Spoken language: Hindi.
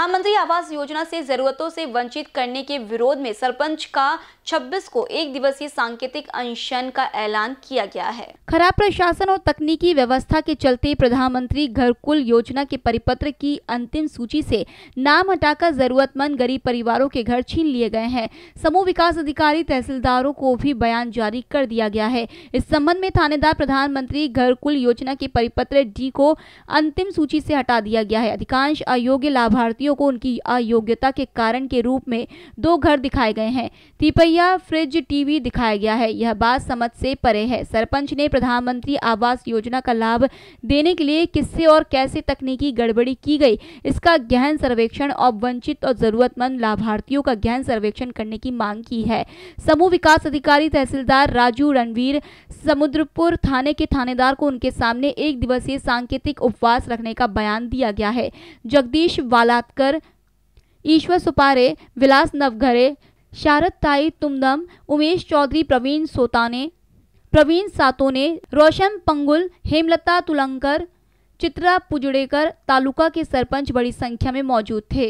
प्रधानमंत्री आवास योजना से जरूरतों से वंचित करने के विरोध में सरपंच का 26 को एक दिवसीय सांकेतिक अनशन का ऐलान किया गया है खराब प्रशासन और तकनीकी व्यवस्था के चलते प्रधानमंत्री घर कुल योजना के परिपत्र की अंतिम सूची से नाम हटाकर जरूरतमंद गरीब परिवारों के घर छीन लिए गए हैं समूह विकास अधिकारी तहसीलदारों को भी बयान जारी कर दिया गया है इस संबंध में थानेदार प्रधानमंत्री घर कुल योजना के परिपत्र डी को अंतिम सूची से हटा दिया गया है अधिकांश अयोग्य लाभार्थियों यात्रियों को उनकी अयोग्यता के कारण के रूप में दो घर दिखाए गए हैं तिपैया फ्रिज टीवी दिखाया गया है यह बात समझ से परे है सरपंच ने प्रधानमंत्री आवास योजना का लाभ देने के लिए किससे और कैसे तकनीकी गड़बड़ी की गई इसका गहन सर्वेक्षण और वंचित और जरूरतमंद लाभार्थियों का गहन सर्वेक्षण करने की मांग की है समूह विकास अधिकारी तहसीलदार राजू रणवीर समुद्रपुर थाने के थानेदार को उनके सामने एक दिवसीय सांकेतिक उपवास रखने का बयान दिया गया है जगदीश वालाक भास्कर ईश्वर सुपारे विलास नवघरे शारद ताई तुमदम उमेश चौधरी प्रवीण सोताने प्रवीण सातोने रोशन पंगुल हेमलता तुलंकर चित्रा पुजड़ेकर तालुका के सरपंच बड़ी संख्या में मौजूद थे